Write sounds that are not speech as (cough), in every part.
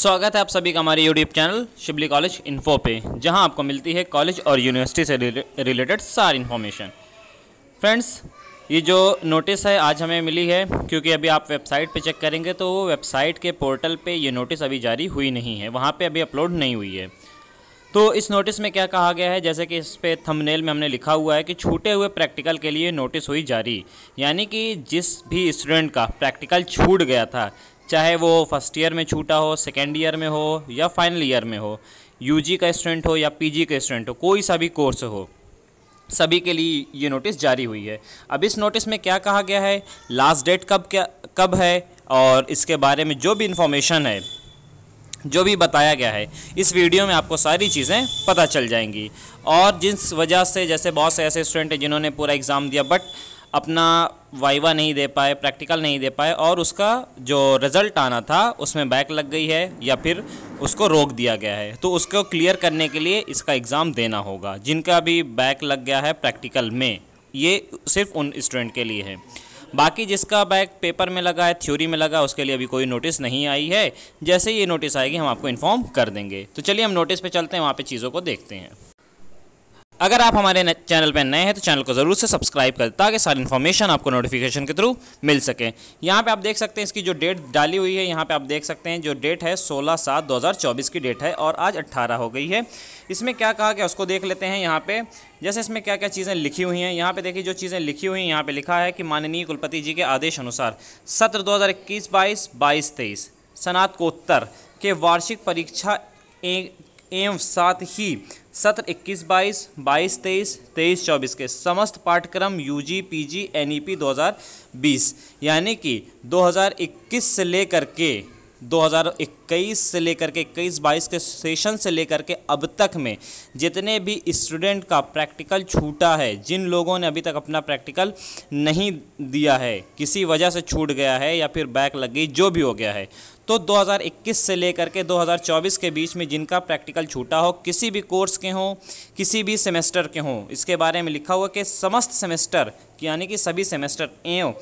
स्वागत है आप सभी का हमारे YouTube channel Shibli college info पे जहां आपको मिलती है कॉलेज और यूनिवर्सिटी से रिलेटेड सारी इन्फॉर्मेशन फ्रेंड्स ये जो नोटिस है आज हमें मिली है क्योंकि अभी आप वेबसाइट पे चेक करेंगे तो वेबसाइट के पोर्टल पे ये नोटिस अभी जारी हुई नहीं है वहाँ पे अभी अपलोड नहीं हुई है तो इस नोटिस में क्या कहा गया है जैसे कि इस पर थंबनेल में हमने लिखा हुआ है कि छूटे हुए प्रैक्टिकल के लिए नोटिस हुई जारी यानी कि जिस भी स्टूडेंट का प्रैक्टिकल छूट गया था चाहे वो फर्स्ट ईयर में छूटा हो सेकेंड ईयर में हो या फाइनल ईयर में हो यूजी का स्टूडेंट हो या पीजी का स्टूडेंट हो कोई सा भी कोर्स हो सभी के लिए ये नोटिस जारी हुई है अब इस नोटिस में क्या कहा गया है लास्ट डेट कब क्या कब है और इसके बारे में जो भी इन्फॉर्मेशन है जो भी बताया गया है इस वीडियो में आपको सारी चीज़ें पता चल जाएंगी और जिस वजह से जैसे बहुत से ऐसे स्टूडेंट हैं जिन्होंने पूरा एग्ज़ाम दिया बट अपना वाइवा नहीं दे पाए प्रैक्टिकल नहीं दे पाए और उसका जो रिज़ल्ट आना था उसमें बैक लग गई है या फिर उसको रोक दिया गया है तो उसको क्लियर करने के लिए इसका एग्ज़ाम देना होगा जिनका भी बैक लग गया है प्रैक्टिकल में ये सिर्फ उन स्टूडेंट के लिए है बाकी जिसका बैक पेपर में लगा है थ्योरी में लगा उसके लिए अभी कोई नोटिस नहीं आई है जैसे ये नोटिस आएगी हम आपको इन्फॉर्म कर देंगे तो चलिए हम नोटिस पर चलते हैं वहाँ पर चीज़ों को देखते हैं अगर आप हमारे चैनल पर नए हैं तो चैनल को ज़रूर से सब्सक्राइब करें ताकि सारी इन्फॉर्मेशन आपको नोटिफिकेशन के थ्रू मिल सके यहाँ पे आप देख सकते हैं इसकी जो डेट डाली हुई है यहाँ पे आप देख सकते हैं जो डेट है 16 सात 2024 की डेट है और आज 18 हो गई है इसमें क्या कहा गया उसको देख लेते हैं यहाँ पे जैसे इसमें क्या क्या चीज़ें लिखी हुई हैं यहाँ पे देखिए जो चीज़ें लिखी हुई हैं यहाँ पे लिखा है कि माननीय कुलपति जी के आदेश अनुसार सत्र दो हज़ार इक्कीस बाईस स्नातकोत्तर के वार्षिक परीक्षा एवं साथ ही सत्र इक्कीस बाईस बाईस तेईस तेईस चौबीस के समस्त पाठ्यक्रम यूजी पीजी एनईपी 2020 यानी कि 2021 से लेकर के 2021 से लेकर के इक्कीस बाईस के सेशन से लेकर के अब तक में जितने भी स्टूडेंट का प्रैक्टिकल छूटा है जिन लोगों ने अभी तक अपना प्रैक्टिकल नहीं दिया है किसी वजह से छूट गया है या फिर बैक लग गई जो भी हो गया है तो 2021 से लेकर के 2024 के बीच में जिनका प्रैक्टिकल छूटा हो किसी भी कोर्स के हों किसी भी सेमेस्टर के हों इसके बारे में लिखा हुआ कि समस्त सेमेस्टर यानी कि सभी सेमेस्टर एवं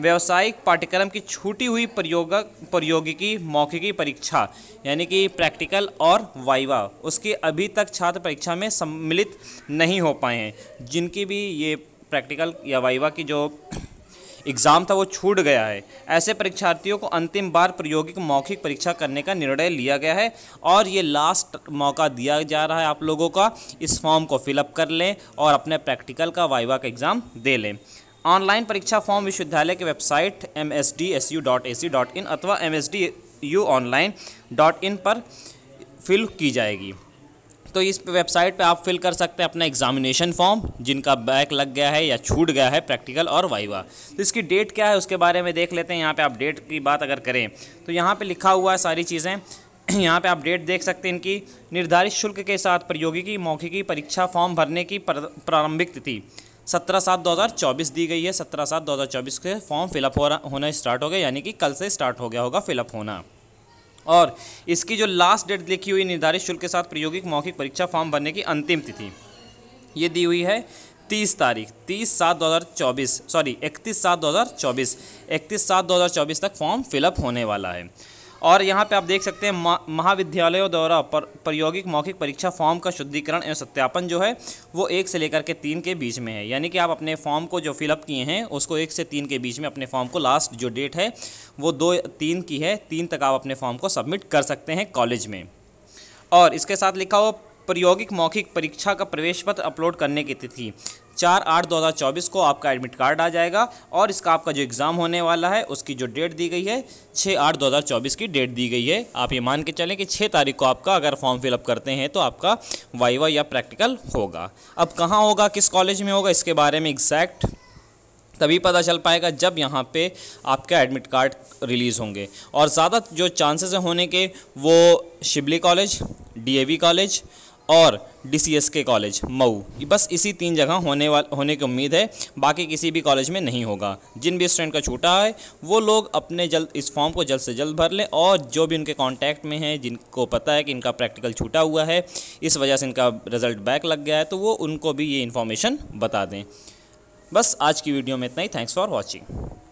व्यावसायिक पाठ्यक्रम की छूटी हुई प्रयोग प्रयोगिकी मौखिकी परीक्षा यानी कि प्रैक्टिकल और वाइवा उसके अभी तक छात्र परीक्षा में सम्मिलित नहीं हो पाए हैं जिनकी भी ये प्रैक्टिकल या वाइवा की जो एग्ज़ाम था वो छूट गया है ऐसे परीक्षार्थियों को अंतिम बार प्रायोगिक मौखिक परीक्षा करने का निर्णय लिया गया है और ये लास्ट मौका दिया जा रहा है आप लोगों का इस फॉर्म को फिलअप कर लें और अपने प्रैक्टिकल का वाइवा का एग्ज़ाम दे लें ऑनलाइन परीक्षा फॉर्म विश्वविद्यालय की website M S D S U dot A C dot in अथवा M S D U online dot in पर फिल की जाएगी तो इस वेबसाइट पे आप फिल कर सकते हैं अपना एग्जामिनेशन फॉर्म जिनका बैक लग गया है या छूट गया है प्रैक्टिकल और वाइवा तो इसकी डेट क्या है उसके बारे में देख लेते हैं यहाँ पे आप डेट की बात अगर करें तो यहाँ पे लिखा हुआ है सारी चीज़ें (clears throat) यहाँ पे आप डेट देख सकते हैं इनकी निर्धारित शुल्क के साथ प्रयोगिकी मौखिकी परीक्षा फॉर्म भरने की प्रारंभिक तिथि सत्रह सात दो हज़ार चौबीस दी गई है सत्रह सात दो हज़ार चौबीस के फॉर्म फिलअप हो रहा होना स्टार्ट हो गया यानी कि कल से स्टार्ट हो गया होगा फिलअप होना और इसकी जो लास्ट डेट लिखी हुई निर्धारित शुल्क के साथ प्रायोगिक मौखिक परीक्षा फॉर्म भरने की अंतिम तिथि ये दी हुई है तीस तारीख तीस सात दो हज़ार चौबीस सॉरी इकतीस सात दो हज़ार चौबीस इकतीस सात दो हज़ार चौबीस तक फॉर्म फिलअप होने वाला है और यहाँ पे आप देख सकते हैं महाविद्यालयों द्वारा पर, मौखिक परीक्षा फॉर्म का शुद्धिकरण एवं सत्यापन जो है वो एक से लेकर के तीन के बीच में है यानी कि आप अपने फॉर्म को जो फिलअप किए हैं उसको एक से तीन के बीच में अपने फॉर्म को लास्ट जो डेट है वो दो तीन की है तीन तक आप अपने फॉर्म को सबमिट कर सकते हैं कॉलेज में और इसके साथ लिखा हो प्रायोगिक मौखिक परीक्षा का प्रवेश पत्र अपलोड करने की तिथि चार आठ दो हज़ार चौबीस को आपका एडमिट कार्ड आ जाएगा और इसका आपका जो एग्ज़ाम होने वाला है उसकी जो डेट दी गई है छः आठ दो हज़ार चौबीस की डेट दी गई है आप ये मान के चलें कि छः तारीख को आपका अगर फॉर्म फिलअप करते हैं तो आपका वाइवा या प्रैक्टिकल होगा अब कहाँ होगा किस कॉलेज में होगा इसके बारे में एग्जैक्ट तभी पता चल पाएगा जब यहाँ पे आपका एडमिट कार्ड रिलीज़ होंगे और ज़्यादा जो चांसेस होने के वो शिबली कॉलेज डीएवी कॉलेज और के कॉलेज मऊ बस इसी तीन जगह होने वाल होने की उम्मीद है बाकी किसी भी कॉलेज में नहीं होगा जिन भी स्टूडेंट का छूटा है वो लोग अपने जल्द इस फॉर्म को जल्द से जल्द भर लें और जो भी उनके कांटेक्ट में हैं जिनको पता है कि इनका प्रैक्टिकल छूटा हुआ है इस वजह से इनका रिजल्ट बैक लग गया है तो वो उनको भी ये इन्फॉर्मेशन बता दें बस आज की वीडियो में इतना ही थैंक्स फॉर वॉचिंग